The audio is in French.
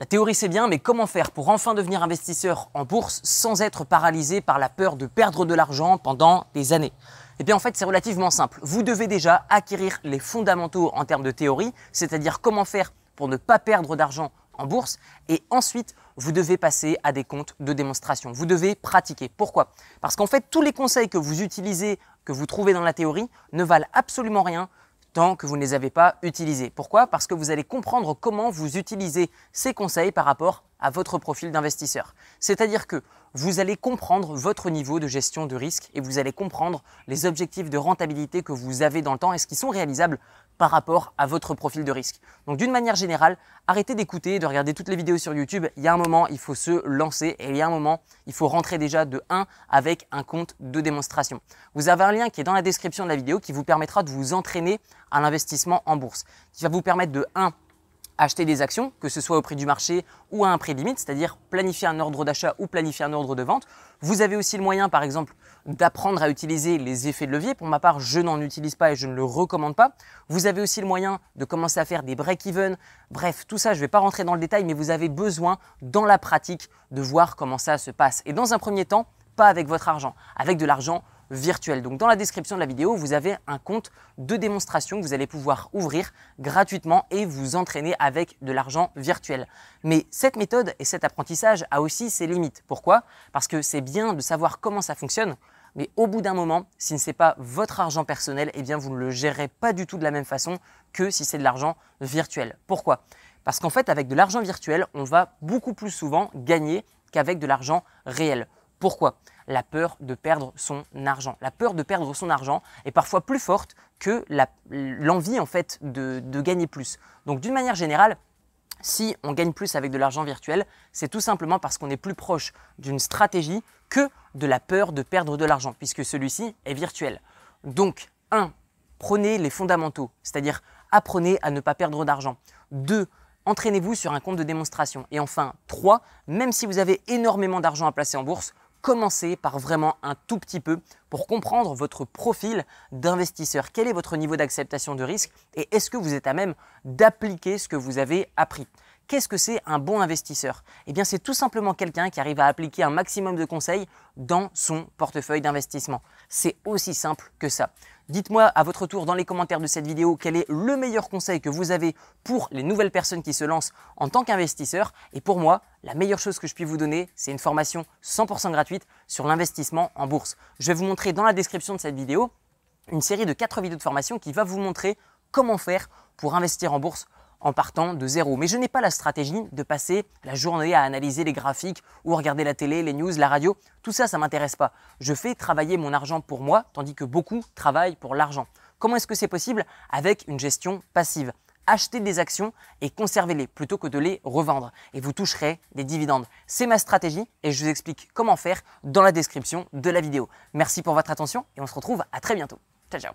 La théorie c'est bien, mais comment faire pour enfin devenir investisseur en bourse sans être paralysé par la peur de perdre de l'argent pendant des années Eh bien en fait c'est relativement simple. Vous devez déjà acquérir les fondamentaux en termes de théorie, c'est-à-dire comment faire pour ne pas perdre d'argent en bourse, et ensuite vous devez passer à des comptes de démonstration. Vous devez pratiquer. Pourquoi Parce qu'en fait tous les conseils que vous utilisez, que vous trouvez dans la théorie, ne valent absolument rien tant que vous ne les avez pas utilisés. Pourquoi Parce que vous allez comprendre comment vous utilisez ces conseils par rapport à votre profil d'investisseur. C'est-à-dire que vous allez comprendre votre niveau de gestion de risque et vous allez comprendre les objectifs de rentabilité que vous avez dans le temps et ce qui sont réalisables par rapport à votre profil de risque. Donc d'une manière générale, arrêtez d'écouter et de regarder toutes les vidéos sur YouTube. Il y a un moment, il faut se lancer et il y a un moment, il faut rentrer déjà de 1 avec un compte de démonstration. Vous avez un lien qui est dans la description de la vidéo qui vous permettra de vous entraîner à l'investissement en bourse, qui va vous permettre de 1 acheter des actions, que ce soit au prix du marché ou à un prix limite, c'est-à-dire planifier un ordre d'achat ou planifier un ordre de vente. Vous avez aussi le moyen, par exemple, d'apprendre à utiliser les effets de levier. Pour ma part, je n'en utilise pas et je ne le recommande pas. Vous avez aussi le moyen de commencer à faire des break-even. Bref, tout ça, je ne vais pas rentrer dans le détail, mais vous avez besoin, dans la pratique, de voir comment ça se passe. Et dans un premier temps, pas avec votre argent, avec de l'argent virtuel. Donc dans la description de la vidéo, vous avez un compte de démonstration que vous allez pouvoir ouvrir gratuitement et vous entraîner avec de l'argent virtuel. Mais cette méthode et cet apprentissage a aussi ses limites. Pourquoi Parce que c'est bien de savoir comment ça fonctionne, mais au bout d'un moment, si ce n'est pas votre argent personnel, eh bien vous ne le gérez pas du tout de la même façon que si c'est de l'argent virtuel. Pourquoi Parce qu'en fait, avec de l'argent virtuel, on va beaucoup plus souvent gagner qu'avec de l'argent réel. Pourquoi la peur de perdre son argent. La peur de perdre son argent est parfois plus forte que l'envie en fait de, de gagner plus. Donc d'une manière générale, si on gagne plus avec de l'argent virtuel, c'est tout simplement parce qu'on est plus proche d'une stratégie que de la peur de perdre de l'argent, puisque celui-ci est virtuel. Donc, 1. Prenez les fondamentaux, c'est-à-dire apprenez à ne pas perdre d'argent. 2. Entraînez-vous sur un compte de démonstration. Et enfin, 3. Même si vous avez énormément d'argent à placer en bourse, commencez par vraiment un tout petit peu pour comprendre votre profil d'investisseur. Quel est votre niveau d'acceptation de risque et est-ce que vous êtes à même d'appliquer ce que vous avez appris Qu'est-ce que c'est un bon investisseur Eh bien, c'est tout simplement quelqu'un qui arrive à appliquer un maximum de conseils dans son portefeuille d'investissement. C'est aussi simple que ça. Dites-moi à votre tour dans les commentaires de cette vidéo quel est le meilleur conseil que vous avez pour les nouvelles personnes qui se lancent en tant qu'investisseur. Et pour moi, la meilleure chose que je puis vous donner, c'est une formation 100% gratuite sur l'investissement en bourse. Je vais vous montrer dans la description de cette vidéo une série de 4 vidéos de formation qui va vous montrer comment faire pour investir en bourse en partant de zéro. Mais je n'ai pas la stratégie de passer la journée à analyser les graphiques ou à regarder la télé, les news, la radio. Tout ça, ça m'intéresse pas. Je fais travailler mon argent pour moi, tandis que beaucoup travaillent pour l'argent. Comment est-ce que c'est possible Avec une gestion passive. acheter des actions et conservez-les plutôt que de les revendre et vous toucherez des dividendes. C'est ma stratégie et je vous explique comment faire dans la description de la vidéo. Merci pour votre attention et on se retrouve à très bientôt. Ciao ciao